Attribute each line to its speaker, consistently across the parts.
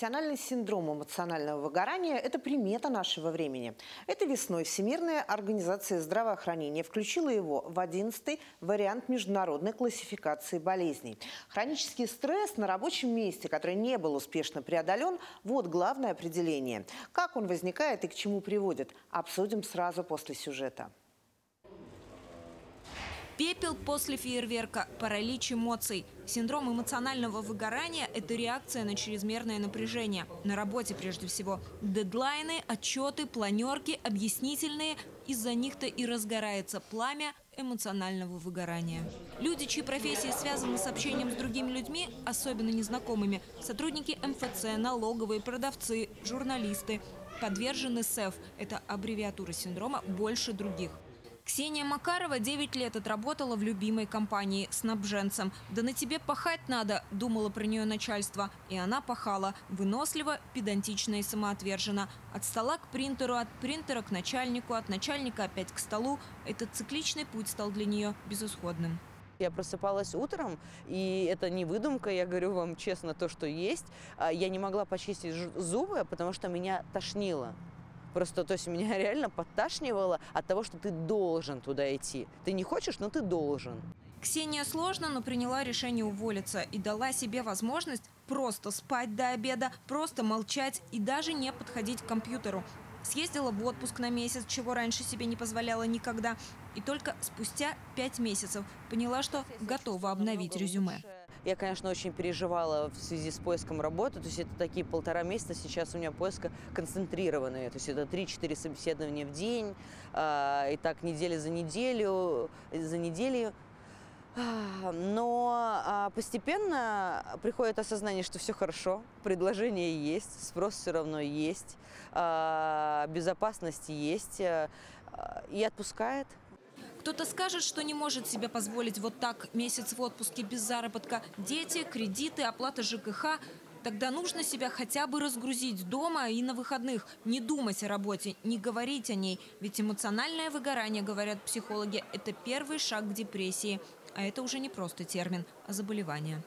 Speaker 1: профессиональный синдром эмоционального выгорания – это примета нашего времени. Это весной Всемирная организация здравоохранения включила его в 11-й вариант международной классификации болезней. Хронический стресс на рабочем месте, который не был успешно преодолен – вот главное определение. Как он возникает и к чему приводит, обсудим сразу после сюжета.
Speaker 2: Пепел после фейерверка – паралич эмоций. Синдром эмоционального выгорания – это реакция на чрезмерное напряжение. На работе прежде всего. Дедлайны, отчеты, планерки, объяснительные. Из-за них-то и разгорается пламя эмоционального выгорания. Люди, чьи профессии связаны с общением с другими людьми, особенно незнакомыми, сотрудники МФЦ, налоговые, продавцы, журналисты, подвержены СЭФ – это аббревиатура синдрома больше других – Ксения Макарова 9 лет отработала в любимой компании снабженцем. «Да на тебе пахать надо», – думала про нее начальство. И она пахала. Выносливо, педантично и самоотверженно. От стола к принтеру, от принтера к начальнику, от начальника опять к столу. Этот цикличный путь стал для нее безысходным. Я просыпалась утром, и это не выдумка, я говорю вам честно то, что есть. А я не могла почистить зубы, потому что меня тошнило. Просто, то есть, меня реально подташнивало от того, что ты должен туда идти. Ты не хочешь, но ты должен. Ксения сложно, но приняла решение уволиться и дала себе возможность просто спать до обеда, просто молчать и даже не подходить к компьютеру. Съездила в отпуск на месяц, чего раньше себе не позволяла никогда. И только спустя пять месяцев поняла, что готова обновить резюме. Я, конечно, очень переживала в связи с поиском работы. То есть это такие полтора месяца сейчас у меня поиска концентрированные. То есть это 3-4 собеседования в день, а, и так неделя за неделю, за неделю. Но а, постепенно приходит осознание, что все хорошо, предложение есть, спрос все равно есть, а, безопасность есть, и отпускает. Кто-то скажет, что не может себе позволить вот так месяц в отпуске без заработка. Дети, кредиты, оплата ЖКХ. Тогда нужно себя хотя бы разгрузить дома и на выходных. Не думать о работе, не говорить о ней. Ведь эмоциональное выгорание, говорят психологи, это первый шаг к депрессии. А это уже не просто термин, а заболевание.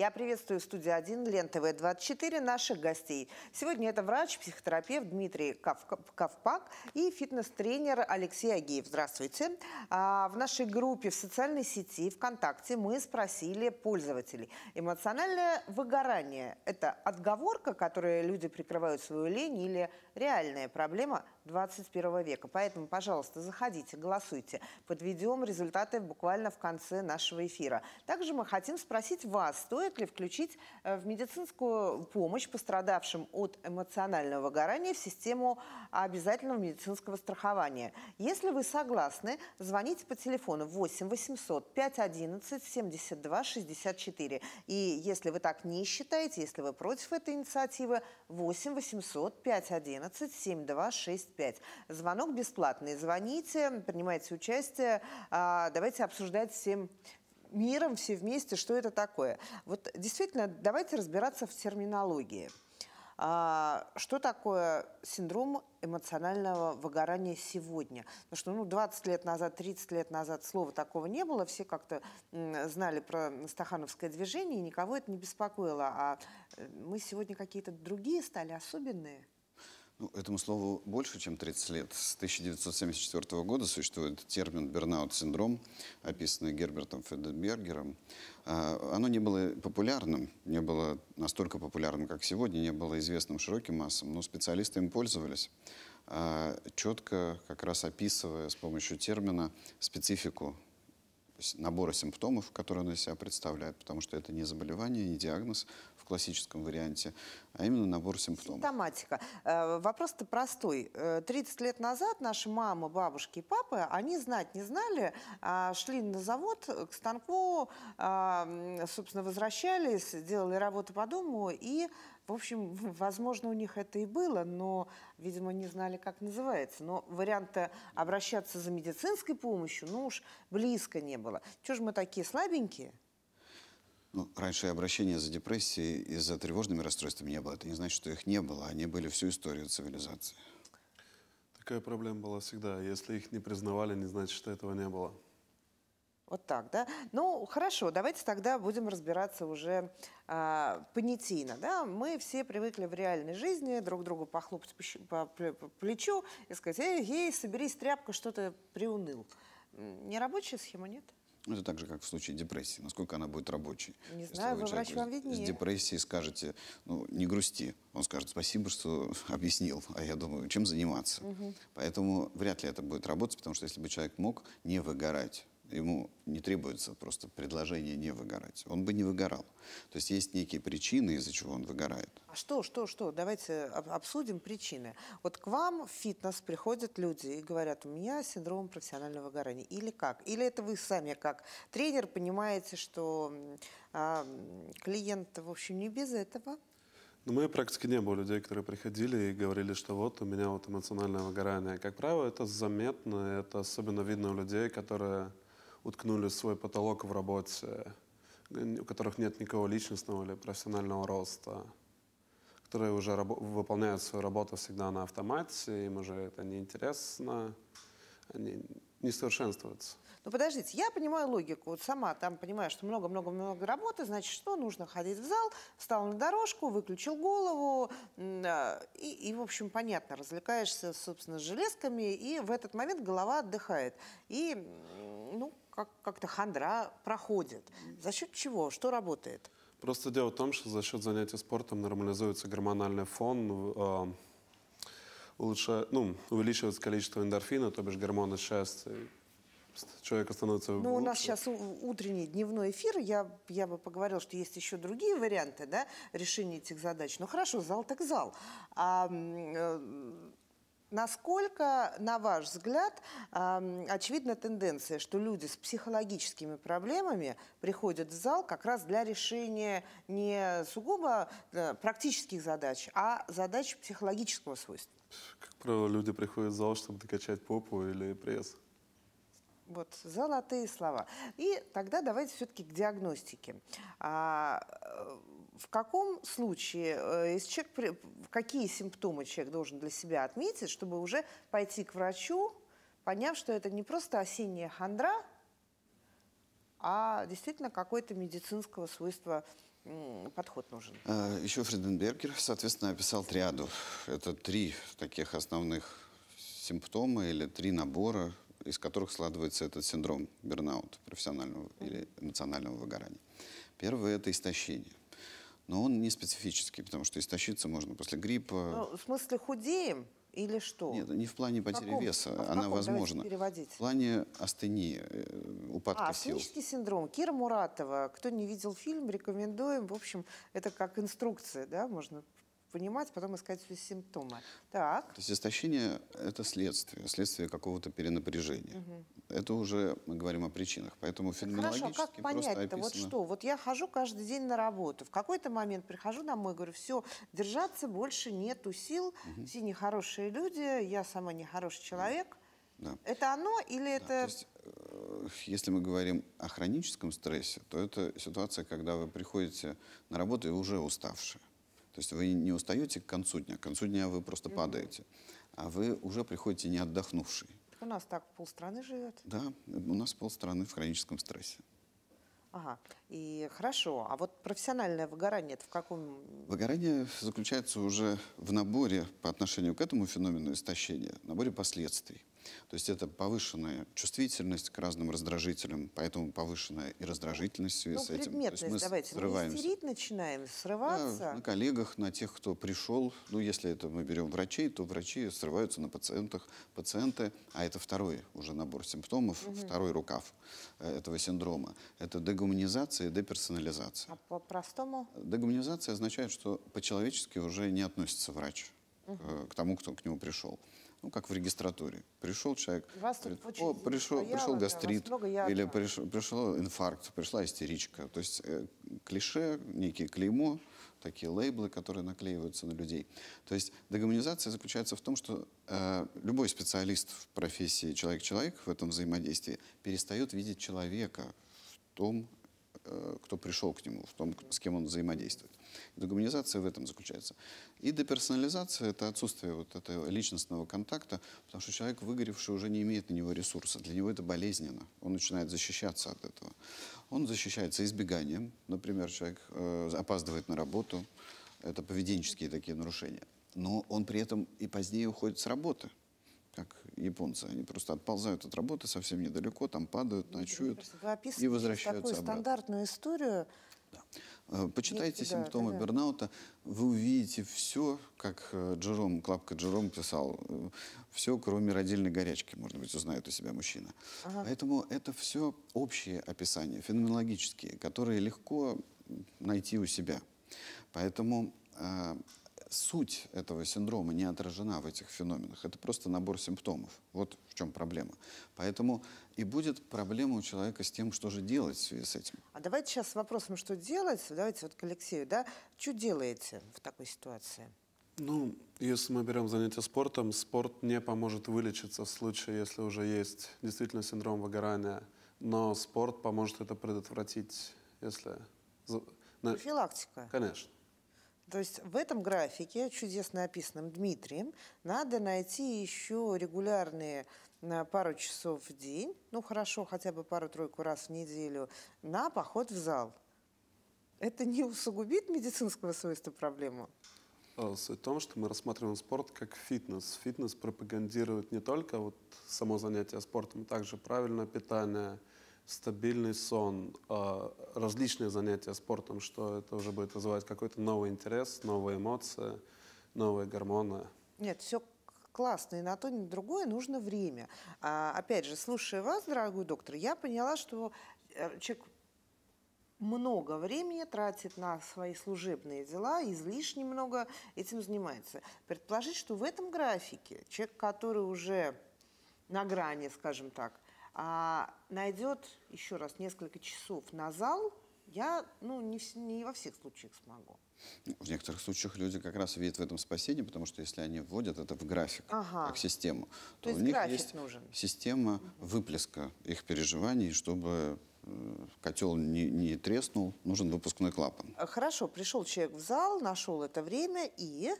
Speaker 1: Я приветствую студию студии 1 Лен ТВ-24 наших гостей. Сегодня это врач, психотерапевт Дмитрий Ковпак и фитнес-тренер Алексей Агеев. Здравствуйте. А, в нашей группе в социальной сети ВКонтакте мы спросили пользователей. Эмоциональное выгорание – это отговорка, которой люди прикрывают свою лень или реальная проблема – 21 века. Поэтому, пожалуйста, заходите, голосуйте. Подведем результаты буквально в конце нашего эфира. Также мы хотим спросить вас, стоит ли включить э, в медицинскую помощь пострадавшим от эмоционального выгорания в систему обязательного медицинского страхования. Если вы согласны, звоните по телефону 8 800 511 72 64. И если вы так не считаете, если вы против этой инициативы, 8 800 511 72 65. 5. Звонок бесплатный. Звоните, принимайте участие. А, давайте обсуждать всем миром все вместе, что это такое. Вот действительно, давайте разбираться в терминологии. А, что такое синдром эмоционального выгорания сегодня? Потому что ну, 20 лет назад, 30 лет назад слова такого не было. Все как-то знали про стахановское движение, и никого это не беспокоило. А э, мы сегодня какие-то другие стали, особенные.
Speaker 3: Ну, этому слову больше, чем 30 лет. С 1974 года существует термин «бернаут-синдром», описанный Гербертом Феденбергером. А, оно не было популярным, не было настолько популярным, как сегодня, не было известным широким массам, но специалисты им пользовались, а, четко как раз описывая с помощью термина специфику набора симптомов, которые он из себя представляет, потому что это не заболевание, не диагноз классическом варианте, а именно набор симптомов.
Speaker 1: Симптоматика. Э, вопрос-то простой. 30 э, лет назад наши мамы, бабушки и папы, они знать не знали, а, шли на завод к станку, а, собственно, возвращались, делали работу по дому и в общем, возможно, у них это и было, но, видимо, не знали, как называется. Но варианта обращаться за медицинской помощью, ну уж близко не было. Чего же мы такие слабенькие?
Speaker 3: Ну, раньше обращения за депрессией и за тревожными расстройствами не было. Это не значит, что их не было. Они были всю историю цивилизации.
Speaker 4: Такая проблема была всегда. Если их не признавали, не значит, что этого не было. Вот
Speaker 1: так, да? Ну, хорошо, давайте тогда будем разбираться уже э, понятийно, да? Мы все привыкли в реальной жизни друг другу похлопать по, плечу и сказать, эй, эй, соберись, тряпка, что то приуныл. Нерабочая схема, нет?
Speaker 3: Это так же, как в случае депрессии. Насколько она будет рабочей.
Speaker 1: Не Если знаю, вы врач вам виднее. С
Speaker 3: депрессией скажете, ну, не грусти. Он скажет, спасибо, что объяснил. А я думаю, чем заниматься? Угу. Поэтому вряд ли это будет работать, потому что если бы человек мог не выгорать, ему не требуется просто предложение не выгорать. Он бы не выгорал. То есть есть некие причины, из-за чего он выгорает.
Speaker 1: А что, что, что? Давайте обсудим причины. Вот к вам в фитнес приходят люди и говорят, у меня синдром профессионального выгорания. Или как? Или это вы сами как тренер понимаете, что а, клиент, в общем, не без этого?
Speaker 4: Ну, в моей практике не было людей, которые приходили и говорили, что вот у меня вот эмоциональное выгорание. Как правило, это заметно, это особенно видно у людей, которые уткнули свой потолок в работе, у которых нет никакого личностного или профессионального роста, которые уже выполняют свою работу всегда на автомате, им уже это неинтересно, они не совершенствуются.
Speaker 1: Ну подождите, я понимаю логику. Вот сама там понимаю, что много-много-много работы, значит, что нужно ходить в зал, встал на дорожку, выключил голову, и, и в общем, понятно, развлекаешься, собственно, с железками, и в этот момент голова отдыхает. И, ну, как, как-то хандра проходит. За счет чего? Что работает?
Speaker 4: Просто дело в том, что за счет занятий спортом нормализуется гормональный фон, э, улучшает, ну, увеличивается количество эндорфина, то бишь гормона счастья. Человека становится Ну, у
Speaker 1: нас сейчас утренний дневной эфир. Я, я бы поговорил, что есть еще другие варианты да, решения этих задач. Ну, хорошо, зал так зал. А, э, Насколько, на ваш взгляд, очевидна тенденция, что люди с психологическими проблемами приходят в зал как раз для решения не сугубо э, практических задач, а задач психологического свойства?
Speaker 4: Как правило, люди приходят в зал, чтобы докачать попу или пресс.
Speaker 1: Вот золотые слова. И тогда давайте все-таки к диагностике. А, э, в каком случае, э, если человек, какие симптомы человек должен для себя отметить, чтобы уже пойти к врачу, поняв, что это не просто осенняя хандра, а действительно какой то медицинского свойства подход нужен?
Speaker 3: А, Еще Фриденбергер, соответственно, описал триаду. Это три таких основных симптома или три набора, из которых складывается этот синдром Бернаут профессионального или эмоционального выгорания. Первое – это истощение но он не специфический, потому что истощиться можно после гриппа.
Speaker 1: Ну, в смысле худеем или что? Нет, не
Speaker 3: в плане потери в каком, веса, в она каком? возможна. В плане астении, э, упадка а, сил. А,
Speaker 1: синдром. Кира Муратова, кто не видел фильм, рекомендуем. В общем, это как инструкция, да, можно понимать, потом искать все симптомы. Так.
Speaker 3: То есть истощение – это следствие, следствие какого-то перенапряжения. Угу. Это уже мы говорим о причинах. Поэтому феноменологически Хорошо, а как понять-то, вот что?
Speaker 1: Вот я хожу каждый день на работу, в какой-то момент прихожу домой, говорю, все, держаться больше нету сил, угу. все нехорошие люди, я сама нехороший человек. Да. Это оно или да, это... То есть,
Speaker 3: э, если мы говорим о хроническом стрессе, то это ситуация, когда вы приходите на работу и уже уставшие. То есть вы не устаете к концу дня, к концу дня вы просто mm -hmm. падаете, а вы уже приходите не отдохнувший.
Speaker 1: Так у нас так полстраны живет.
Speaker 3: Да, у нас полстраны в хроническом стрессе.
Speaker 1: Ага, и хорошо. А вот профессиональное выгорание это в каком...
Speaker 3: Выгорание заключается уже в наборе по отношению к этому феномену истощения, наборе последствий. То есть это повышенная чувствительность к разным раздражителям, поэтому повышенная и раздражительность в связи ну, с этим. То есть мы давайте, срываемся. мы
Speaker 1: истерить начинаем, срываться. Да, на
Speaker 3: коллегах, на тех, кто пришел. Ну, если это мы берем врачей, то врачи срываются на пациентах, пациенты, а это второй уже набор симптомов, угу. второй рукав э, этого синдрома. Это дегуманизация и деперсонализация. А
Speaker 1: по-простому?
Speaker 3: Дегуманизация означает, что по-человечески уже не относится врач угу. к тому, кто к нему пришел ну, как в регистратуре. Пришел человек, говорит, о, пришел, пришел гастрит, или пришел, пришел инфаркт, пришла истеричка. То есть э, клише, некие клеймо, такие лейблы, которые наклеиваются на людей. То есть дегуманизация заключается в том, что э, любой специалист в профессии человек-человек в этом взаимодействии перестает видеть человека в том, Э, кто пришел к нему, в том, с кем он взаимодействует. Дегуманизация в этом заключается. И деперсонализация – это отсутствие вот этого личностного контакта, потому что человек, выгоревший, уже не имеет на него ресурса. Для него это болезненно. Он начинает защищаться от этого. Он защищается избеганием. Например, человек э, опаздывает на работу. Это поведенческие такие нарушения. Но он при этом и позднее уходит с работы – как японцы. Они просто отползают от работы совсем недалеко, там падают, ну, ночуют и возвращаются такую обратно.
Speaker 1: стандартную историю. Да.
Speaker 3: Э, почитайте Есть, симптомы да, да, бернаута, вы увидите все, как э, Джером, Клапка Джером писал, э, все, кроме родильной горячки, может быть, узнает у себя мужчина. Ага. Поэтому это все общие описания, феноменологические, которые легко найти у себя. Поэтому суть этого синдрома не отражена в этих феноменах. Это просто набор симптомов. Вот в чем проблема. Поэтому и будет проблема у человека с тем, что же
Speaker 4: делать в связи с этим.
Speaker 1: А давайте сейчас с вопросом, что делать, давайте вот к Алексею, да? Что делаете в такой ситуации?
Speaker 4: Ну, если мы берем занятия спортом, спорт не поможет вылечиться в случае, если уже есть действительно синдром выгорания. Но спорт поможет это предотвратить, если... Профилактика. Конечно.
Speaker 1: То есть в этом графике, чудесно описанном Дмитрием, надо найти еще регулярные а, пару часов в день, ну хорошо, хотя бы пару-тройку раз в неделю, на поход в зал. Это не усугубит медицинского свойства
Speaker 4: проблему? Э, суть в том, что мы рассматриваем спорт как фитнес. Фитнес пропагандирует не только вот само занятие спортом, а также правильное питание, стабильный сон, а, различные занятия спортом, что это уже будет вызывать какой-то новый интерес, новые эмоции, новые гормоны.
Speaker 1: Нет, все классно, и на то, и на другое нужно время. А, опять же, слушая вас, дорогой доктор, я поняла, что э, человек много времени тратит на свои служебные дела, излишне много этим занимается. Предположить, что в этом графике человек, который уже на грани, скажем так, а, найдет, еще раз, несколько часов на зал, я ну, не, не во всех случаях смогу.
Speaker 3: Ну, в некоторых случаях люди как раз видят в этом спасение, потому что если они вводят это в график, ага. как систему, то, то у них есть нужен. система выплеска их переживаний, чтобы э, котел не, не треснул, нужен выпускной клапан.
Speaker 1: А, хорошо, пришел человек в зал, нашел это время и...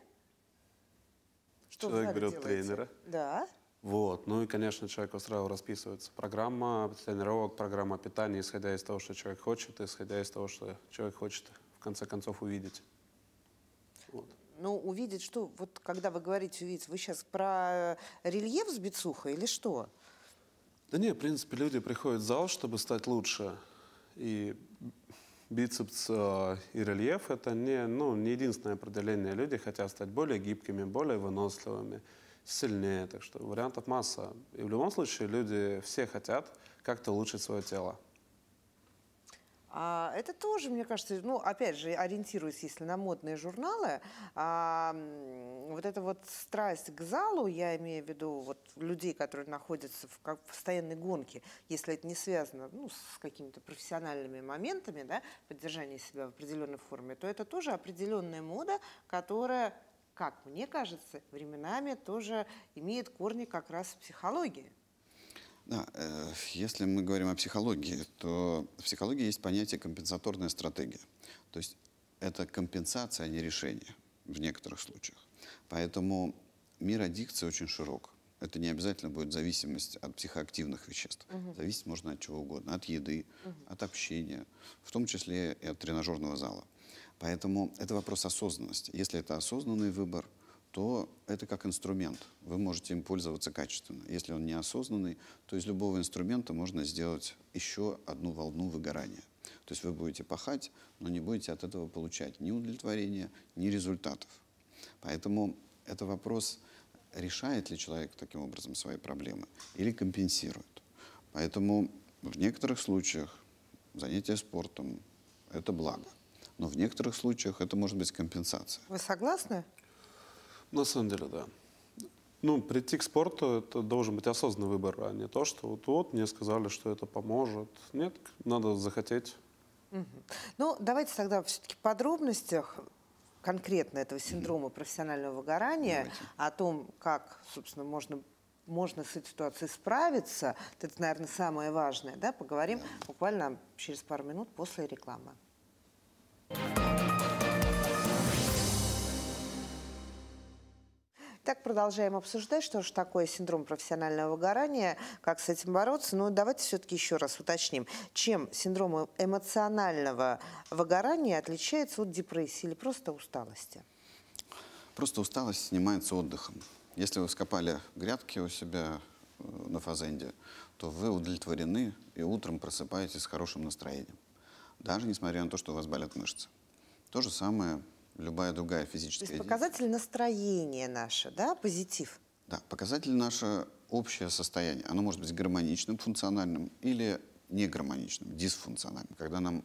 Speaker 1: Что человек берет делаете? тренера. Да.
Speaker 4: Вот. Ну и, конечно, человеку сразу расписывается программа тренировок, программа питания, исходя из того, что человек хочет, исходя из того, что человек хочет в конце концов увидеть. Вот.
Speaker 1: Ну, увидеть что? Вот когда вы говорите увидеть, вы сейчас про э, рельеф с бицуха или что?
Speaker 4: Да нет, в принципе, люди приходят в зал, чтобы стать лучше. И бицепс э, и рельеф – это не, ну, не единственное определение. Люди хотят стать более гибкими, более выносливыми сильнее. Так что вариантов масса. И в любом случае люди все хотят как-то улучшить свое тело.
Speaker 1: А, это тоже, мне кажется, ну, опять же, ориентируясь, если на модные журналы, а, вот эта вот страсть к залу, я имею в виду вот людей, которые находятся в, как, в постоянной гонке, если это не связано ну, с какими-то профессиональными моментами, да, поддержание себя в определенной форме, то это тоже определенная мода, которая как мне кажется, временами тоже имеет корни как раз в психологии.
Speaker 3: Да, э, если мы говорим о психологии, то в психологии есть понятие компенсаторная стратегия. То есть это компенсация, а не решение в некоторых случаях. Поэтому мир аддикции очень широк. Это не обязательно будет зависимость от психоактивных веществ. Угу. Зависеть можно от чего угодно, от еды, угу. от общения, в том числе и от тренажерного зала. Поэтому это вопрос осознанности. Если это осознанный выбор, то это как инструмент. Вы можете им пользоваться качественно. Если он неосознанный, то из любого инструмента можно сделать еще одну волну выгорания. То есть вы будете пахать, но не будете от этого получать ни удовлетворения, ни результатов. Поэтому это вопрос, решает ли человек таким образом свои проблемы или компенсирует. Поэтому в некоторых случаях занятие спортом – это благо но в некоторых случаях это может быть компенсация.
Speaker 1: Вы согласны?
Speaker 4: На самом деле, да. Ну, прийти к спорту – это должен быть осознанный выбор, а не то, что вот, вот мне сказали, что это поможет. Нет, надо захотеть.
Speaker 1: Угу. Ну, давайте тогда все-таки в подробностях конкретно этого синдрома угу. профессионального выгорания, давайте. о том, как, собственно, можно можно с этой ситуацией справиться, это, наверное, самое важное, да, поговорим да. буквально через пару минут после рекламы. продолжаем обсуждать, что же такое синдром профессионального выгорания, как с этим бороться. Но ну, давайте все-таки еще раз уточним, чем синдром эмоционального выгорания отличается от депрессии или просто усталости?
Speaker 3: Просто усталость снимается отдыхом. Если вы скопали грядки у себя э, на фазенде, то вы удовлетворены и утром просыпаетесь с хорошим настроением. Даже несмотря на то, что у вас болят мышцы. То же самое любая другая физическая То есть
Speaker 1: показатель настроения наше, да, позитив?
Speaker 3: Да, показатель наше общее состояние. Оно может быть гармоничным, функциональным или негармоничным, дисфункциональным, когда нам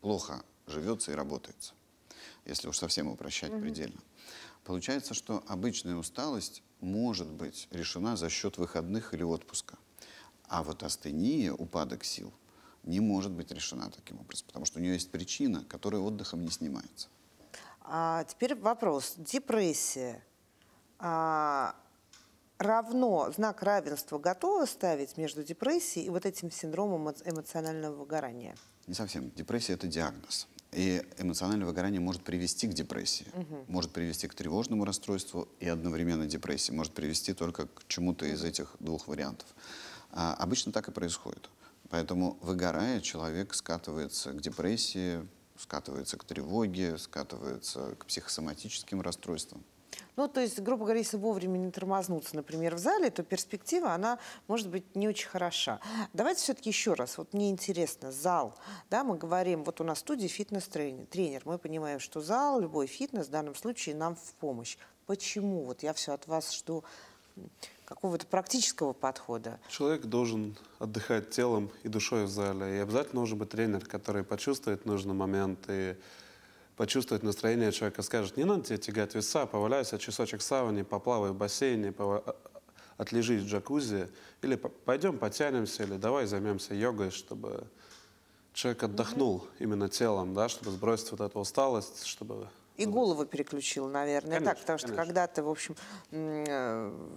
Speaker 3: плохо живется и работается, если уж совсем упрощать угу. предельно. Получается, что обычная усталость может быть решена за счет выходных или отпуска. А вот астения, упадок сил, не может быть решена таким образом, потому что у нее есть причина, которая отдыхом не снимается.
Speaker 1: А теперь вопрос. Депрессия. А, равно, знак равенства готова ставить между депрессией и вот этим синдромом эмоционального выгорания?
Speaker 3: Не совсем. Депрессия – это диагноз. И эмоциональное выгорание может привести к депрессии, угу. может привести к тревожному расстройству и одновременно депрессии, может привести только к чему-то из этих двух вариантов. А обычно так и происходит. Поэтому выгорая, человек скатывается к депрессии, скатывается к тревоге, скатывается к психосоматическим расстройствам.
Speaker 1: Ну, то есть, грубо говоря, если вовремя не тормознуться, например, в зале, то перспектива, она может быть не очень хороша. Давайте все-таки еще раз, вот мне интересно, зал, да, мы говорим, вот у нас в студии фитнес-тренер, мы понимаем, что зал, любой фитнес в данном случае нам в помощь. Почему? Вот я все от вас жду какого-то практического подхода?
Speaker 4: Человек должен отдыхать телом и душой в зале. И обязательно должен быть тренер, который почувствует нужный момент и почувствует настроение человека, скажет, не надо тебе тягать веса, поваляйся часочек в сауне, поплавай в бассейне, пов... А, отлежись в джакузи, или пойдем потянемся, или давай займемся йогой, чтобы человек отдохнул mm -hmm. именно телом, да, чтобы сбросить вот эту усталость, чтобы
Speaker 1: и голову переключил, наверное, конечно, так, потому что конечно. когда ты, в общем, э,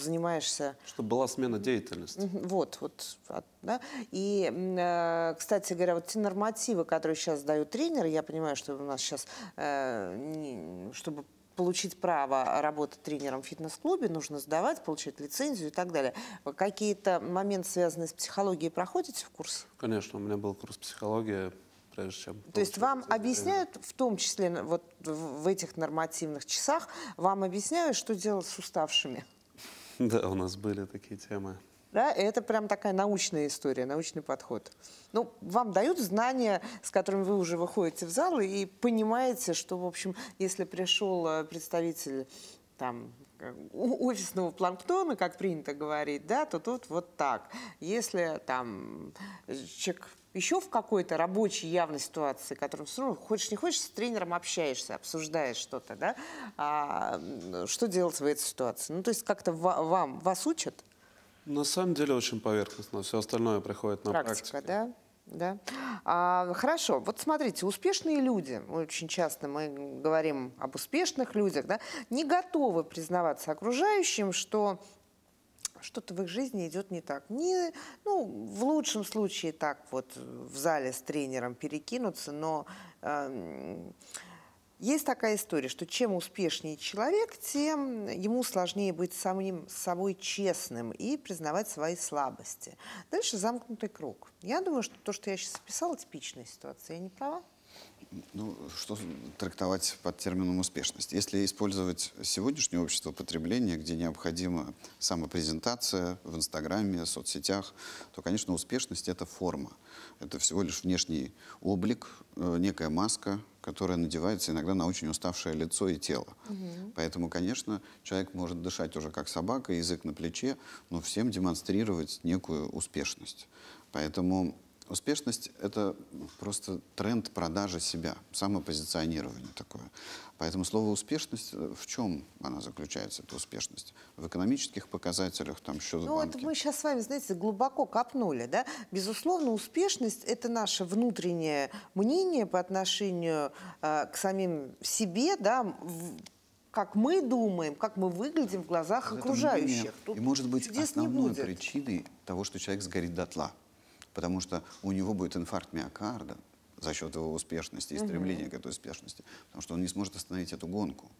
Speaker 1: занимаешься... Чтобы была смена
Speaker 4: деятельности.
Speaker 1: Вот, вот, да. И, э, кстати говоря, вот те нормативы, которые сейчас дают тренеры, я понимаю, что у нас сейчас, э, чтобы получить право работать тренером в фитнес-клубе, нужно сдавать, получать лицензию и так далее. Какие-то моменты, связанные с психологией, проходите в курс?
Speaker 4: Конечно, у меня был курс психологии прежде чем... То есть
Speaker 1: вам объясняют, в том числе ну, вот в этих нормативных часах, вам объясняют, что делать с уставшими?
Speaker 4: Да, у нас были такие темы.
Speaker 1: Да, это прям такая научная история, научный подход. Ну, вам дают знания, с которыми вы уже выходите в зал и понимаете, что, в общем, если пришел э, представитель там офисного планктона, как принято говорить, да, то тут вот так. Если там э, человек еще в какой-то рабочей явной ситуации, которую все равно хочешь не хочешь, с тренером общаешься, обсуждаешь что-то, да, а, что делать в этой ситуации? Ну, то есть как-то вам, вас учат?
Speaker 4: На самом деле очень поверхностно, все остальное приходит на практику. Практика,
Speaker 1: практике. да? Да. А, хорошо, вот смотрите, успешные люди, очень часто мы говорим об успешных людях, да, не готовы признаваться окружающим, что что-то в их жизни идет не так. Не, ну, в лучшем случае так вот э, в зале с тренером перекинуться, но э, есть такая история, что чем успешнее человек, тем ему сложнее быть самим собой честным и признавать свои слабости. Дальше замкнутый круг. Я думаю, что то, что я сейчас описала, типичная ситуация. Я не права?
Speaker 3: Ну, что трактовать под термином успешность? Если использовать сегодняшнее общество потребления, где необходима самопрезентация в Инстаграме, в соцсетях, то, конечно, успешность — это форма. Это всего лишь внешний облик, э, некая маска, которая надевается иногда на очень уставшее лицо и тело. Угу. Поэтому, конечно, человек может дышать уже как собака, язык на плече, но всем демонстрировать некую успешность. Поэтому Успешность – это просто тренд продажи себя, самопозиционирование такое. Поэтому слово «успешность» э, в чем она заключается, эта успешность? В экономических показателях, там, счет Ну, это
Speaker 1: мы сейчас с вами, знаете, глубоко копнули, да? Безусловно, успешность – это наше внутреннее мнение по отношению э, к самим себе, да, в, как мы думаем, как мы выглядим в глазах в окружающих. Мнение, Тут
Speaker 3: и может быть основной причиной того, что человек сгорит дотла – потому что у него будет инфаркт миокарда за счет его успешности и стремления угу. к этой успешности, потому что он не сможет остановить эту гонку.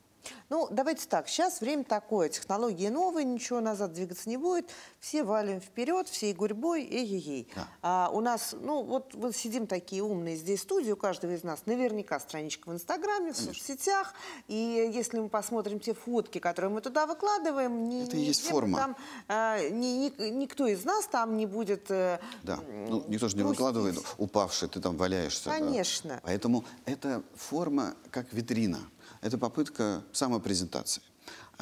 Speaker 1: Ну, давайте так, сейчас время такое, технологии новые, ничего назад двигаться не будет, все валим вперед, всей гурьбой, эй-ей-ей. Да. А, у нас, ну, вот, вот сидим такие умные здесь в студии, у каждого из нас наверняка страничка в Инстаграме, в соцсетях, и если мы посмотрим те фотки, которые мы туда выкладываем, ни, Это и есть тем, форма. Там, а, ни, ни, никто из нас там не будет э,
Speaker 3: Да, ну, никто же не грустить. выкладывает упавший, ты там валяешься. Конечно. Да? Поэтому это форма как витрина это попытка самопрезентации.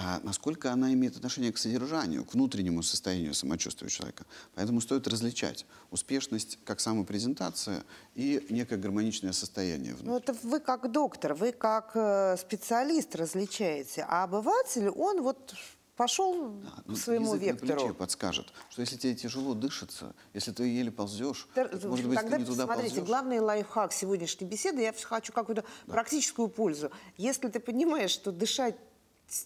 Speaker 3: А насколько она имеет отношение к содержанию, к внутреннему состоянию самочувствия человека. Поэтому стоит различать успешность как самопрезентация и некое гармоничное состояние. Ну,
Speaker 1: внутри. Ну это вы как доктор, вы как э, специалист различаете, а обыватель, он вот пошел да, ну, к своему язык вектору. Язык
Speaker 3: подскажет, что если тебе тяжело дышится, если ты еле ползешь, Тер... То, может быть, Тогда ты не туда смотрите, ползешь.
Speaker 1: главный лайфхак сегодняшней беседы, я хочу какую-то да. практическую пользу. Если ты понимаешь, что дышать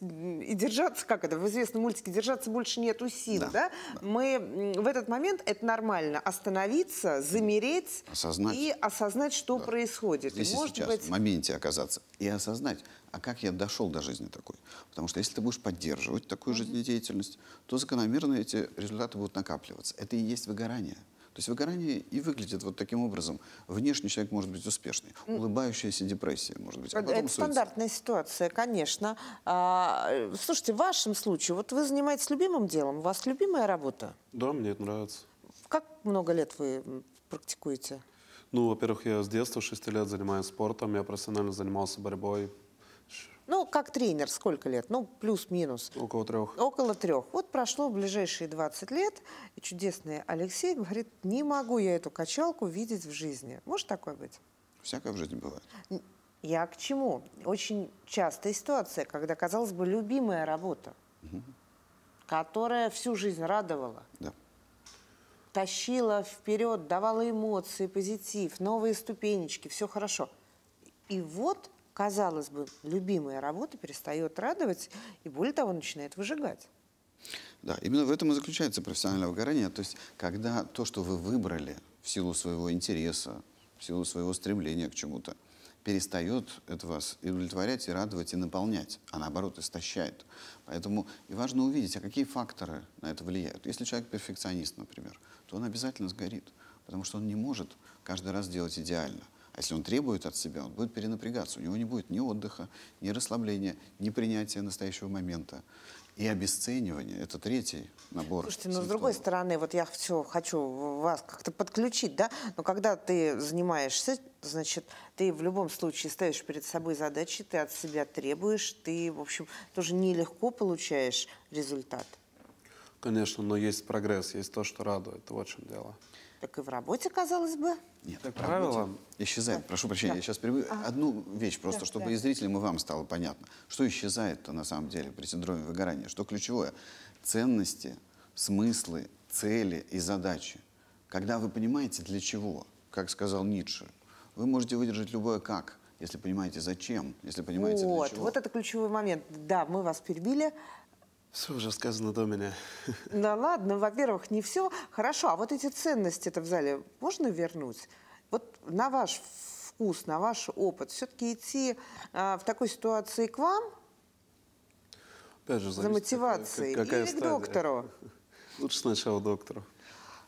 Speaker 1: и держаться, как это, в известном мультике, держаться больше нету сил, да? да? да. Мы в этот момент, это нормально, остановиться, замереть осознать. и осознать, что да. происходит. Здесь и, может сейчас, быть... в
Speaker 3: моменте оказаться и осознать, а как я дошел до жизни такой? Потому что если ты будешь поддерживать такую жизнедеятельность, то закономерно эти результаты будут накапливаться. Это и есть выгорание. То есть выгорание и выглядит вот таким образом. Внешне человек может быть успешный, улыбающаяся депрессия может быть. А это суицид. стандартная
Speaker 1: ситуация, конечно. А, э, слушайте, в вашем случае, вот вы занимаетесь любимым делом, у вас любимая работа?
Speaker 4: Да, мне это нравится.
Speaker 1: Как много лет вы
Speaker 4: практикуете? Ну, во-первых, я с детства, 6 лет занимаюсь спортом, я профессионально занимался борьбой,
Speaker 1: ну, как тренер, сколько лет? Ну, плюс-минус. Около трех. Около трех. Вот прошло ближайшие 20 лет, и чудесный Алексей говорит, не могу я эту качалку видеть в жизни. Может такое быть? Всякое в жизни бывает. Я к чему? Очень частая ситуация, когда, казалось бы, любимая работа, угу. которая всю жизнь радовала. Да тащила вперед, давала эмоции, позитив, новые ступенечки, все хорошо. И вот казалось бы, любимая работа перестает радовать и, более того, начинает выжигать.
Speaker 3: Да, именно в этом и заключается профессиональное выгорание. То есть, когда то, что вы выбрали в силу своего интереса, в силу своего стремления к чему-то, перестает это вас и удовлетворять, и радовать, и наполнять, а наоборот истощает. Поэтому и важно увидеть, а какие факторы на это влияют. Если человек перфекционист, например, то он обязательно сгорит, потому что он не может каждый раз делать идеально. А если он требует от себя, он будет перенапрягаться. У него не будет ни отдыха, ни расслабления, ни принятия настоящего момента. И обесценивание – это третий набор. Слушайте,
Speaker 1: но ну, симптомов. с другой стороны, вот я все хочу вас как-то подключить, да? Но когда ты занимаешься, значит, ты в любом случае ставишь перед собой задачи, ты от себя требуешь, ты, в общем, тоже нелегко получаешь результат.
Speaker 4: Конечно, но есть прогресс, есть то, что радует. Вот в чем дело
Speaker 1: так и в работе, казалось бы. Нет, как правило,
Speaker 3: исчезает. Да. Прошу прощения, да. я сейчас перебью. Ага. Одну вещь, просто да, чтобы да. и зрителям, и вам стало понятно. Что исчезает-то на самом деле при синдроме выгорания? Что ключевое? Ценности, смыслы, цели и задачи. Когда вы понимаете, для чего, как сказал Ницше, вы можете выдержать любое «как», если понимаете, зачем, если понимаете, вот, для чего. Вот
Speaker 1: это ключевой момент. Да, мы вас перебили.
Speaker 4: Все уже сказано до меня.
Speaker 1: Да ладно, во-первых, не все. Хорошо, а вот эти ценности это в зале можно вернуть? Вот на ваш вкус, на ваш опыт, все-таки идти а, в такой ситуации к вам?
Speaker 4: Опять же, за мотивацией. Какая, какая Или стадия? к доктору? Лучше сначала доктору.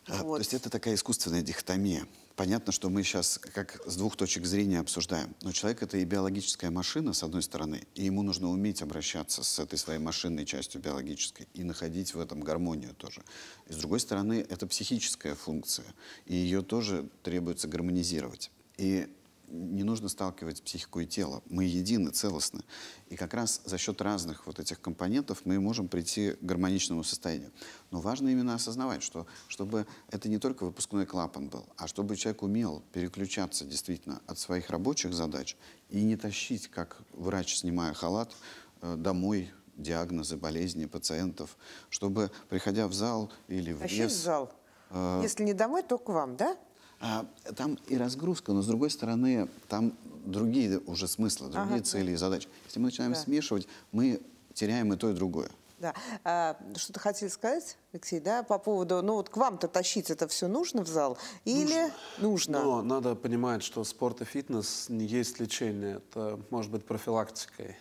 Speaker 3: А, То есть это такая искусственная дихотомия. Понятно, что мы сейчас как с двух точек зрения обсуждаем, но человек это и биологическая машина, с одной стороны, и ему нужно уметь обращаться с этой своей машинной частью биологической и находить в этом гармонию тоже. И с другой стороны, это психическая функция, и ее тоже требуется гармонизировать. И не нужно сталкивать психику и тело. Мы едины, целостны. И как раз за счет разных вот этих компонентов мы можем прийти к гармоничному состоянию. Но важно именно осознавать, что чтобы это не только выпускной клапан был, а чтобы человек умел переключаться действительно от своих рабочих задач и не тащить, как врач, снимая халат, э, домой диагнозы, болезни пациентов, чтобы, приходя в зал или в Тащить в зал. Э, Если
Speaker 1: не домой, то к вам, да?
Speaker 3: А, там и разгрузка, но с другой стороны, там другие уже смыслы, другие ага. цели и задачи. Если мы начинаем да. смешивать, мы теряем и то, и другое.
Speaker 1: Да. А, Что-то хотели сказать, Алексей, да, по поводу, ну вот к вам-то тащить это все нужно в зал или нужно?
Speaker 4: нужно? Но надо понимать, что спорт и фитнес не есть лечение, это может быть профилактикой.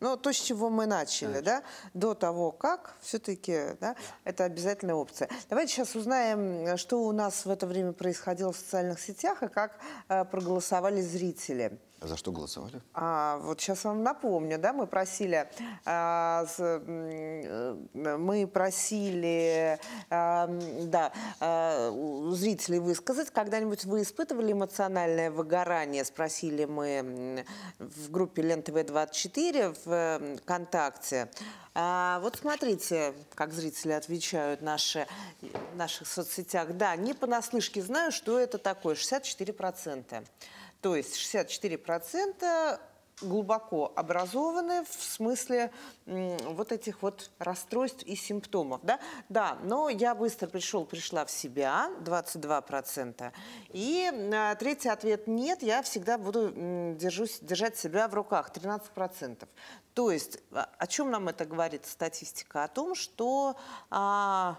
Speaker 1: Ну, то, с чего мы начали, Конечно. да, до того, как, все-таки, да, это обязательная опция. Давайте сейчас узнаем, э, что у нас в это время происходило в социальных сетях и как э, проголосовали зрители.
Speaker 3: За что голосовали?
Speaker 1: А, вот сейчас вам напомню, да, мы просили, а, с, мы просили, а, да, а, зрителей высказать. Когда-нибудь вы испытывали эмоциональное выгорание? Спросили мы в группе в 24 в ВКонтакте. А, вот смотрите, как зрители отвечают наши, в наших соцсетях. Да, не понаслышке знаю, что это такое. 64 процента. То есть 64% глубоко образованы в смысле вот этих вот расстройств и симптомов. Да, да но я быстро пришел, пришла в себя, 22%. И а, третий ответ – нет, я всегда буду держусь, держать себя в руках, 13%. То есть а, о чем нам это говорит статистика? О том, что… Э,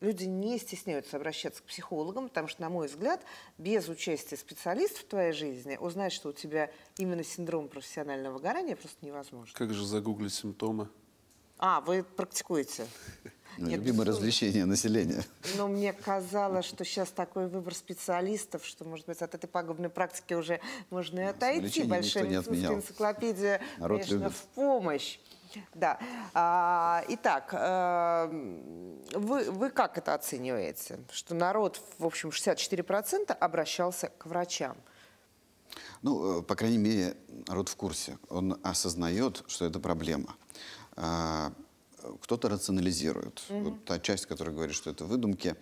Speaker 1: люди не стесняются обращаться к психологам, потому что, на мой взгляд, без участия специалистов в твоей жизни узнать, что у тебя именно синдром профессионального выгорания просто невозможно.
Speaker 4: Как же загуглить симптомы?
Speaker 1: А, вы практикуете?
Speaker 4: любимое развлечение населения.
Speaker 1: Но ну, мне казалось, что сейчас такой выбор специалистов, что, может быть, от этой пагубной практики уже можно и ну, отойти. Большая медицинская энциклопедия, Народ конечно, любит. в помощь. Да. А, итак, эм, вы, вы как это оцениваете? Что народ, в общем, 64% обращался к врачам.
Speaker 3: Ну, э, по крайней мере, народ в курсе. Он осознает, что это проблема. А, кто-то рационализирует. Угу. Вот та часть, которая говорит, что это выдумки.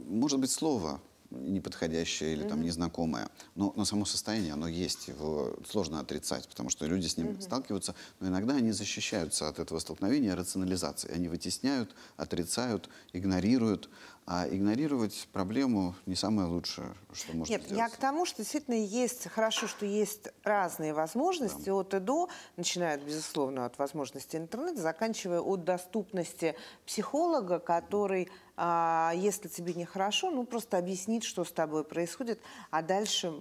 Speaker 3: Может быть, слово неподходящее или mm-hmm. там незнакомое. Но, но само состояние, оно есть, его сложно отрицать, потому что люди с ним mm-hmm. сталкиваются, но иногда они защищаются от этого столкновения рационализации, Они вытесняют, отрицают, игнорируют. А игнорировать проблему не самое лучшее, что
Speaker 1: можно Нет, сделать. я к тому, что действительно есть, хорошо, что есть разные возможности да. от и до, начиная, безусловно, от возможности интернета, заканчивая от доступности психолога, который... Mm-hmm а, если тебе нехорошо, ну просто объяснить, что с тобой происходит, а дальше,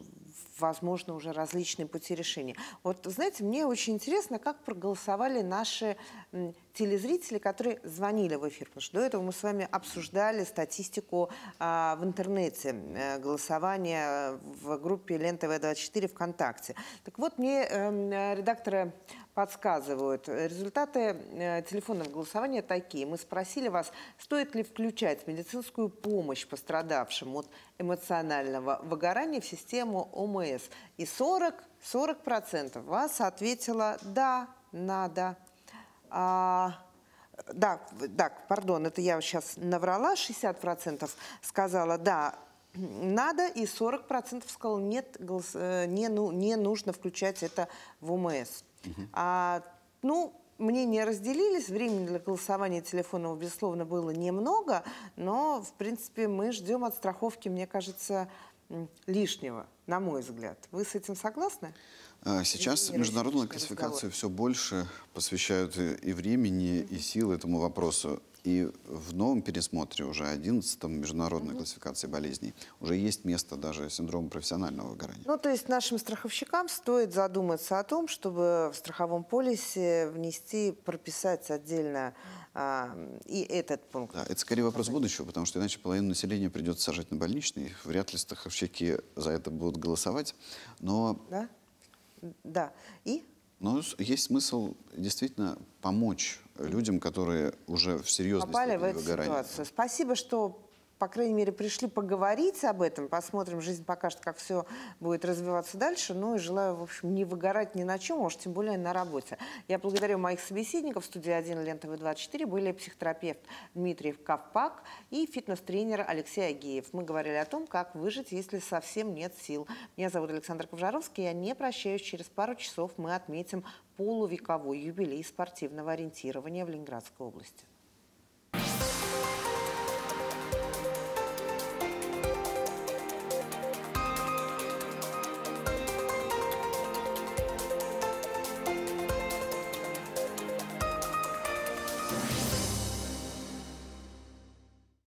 Speaker 1: возможно, уже различные пути решения. Вот, знаете, мне очень интересно, как проголосовали наши телезрители, которые звонили в эфир, потому что до этого мы с вами обсуждали статистику а, в интернете, а, голосование в группе Лента тв 24 ВКонтакте. Так вот, мне а, редакторы подсказывают. Результаты э, телефонного голосования такие. Мы спросили вас, стоит ли включать медицинскую помощь пострадавшим от эмоционального выгорания в систему ОМС. И 40, 40% вас ответило «да, надо». А, да, да, пардон, это я сейчас наврала, 60% сказала, да, надо, и 40% сказала, нет, голос, э, не, ну, не нужно включать это в УМС. Угу. А, ну, мнения разделились, времени для голосования телефонного, безусловно, было немного, но, в принципе, мы ждем от страховки, мне кажется, лишнего, на мой взгляд. Вы с этим согласны? А, сейчас международную классификацию
Speaker 3: все больше посвящают и времени, и сил этому вопросу. И в новом пересмотре, уже 11-м международной mm -hmm. классификации болезней, уже есть место даже синдрому профессионального выгорания.
Speaker 1: Ну, то есть нашим страховщикам стоит задуматься о том, чтобы в страховом полисе внести, прописать отдельно а, и этот пункт. Да,
Speaker 3: это скорее вопрос будущего, потому что иначе половину населения придется сажать на больничный. Вряд ли страховщики за это будут голосовать. Но... Да?
Speaker 1: Да. И?
Speaker 3: Но ну, есть смысл действительно помочь людям, которые уже в серьезной Попали в эту выгорания. ситуацию.
Speaker 1: Спасибо, что по крайней мере, пришли поговорить об этом. Посмотрим, жизнь покажет, как все будет развиваться дальше. Ну и желаю, в общем, не выгорать ни на чем, может, тем более на работе. Я благодарю моих собеседников. В студии 1 Лентовы 24 были психотерапевт Дмитрий Ковпак и фитнес-тренер Алексей Агеев. Мы говорили о том, как выжить, если совсем нет сил. Меня зовут Александр Ковжаровский. Я не прощаюсь. Через пару часов мы отметим полувековой юбилей спортивного ориентирования в Ленинградской области.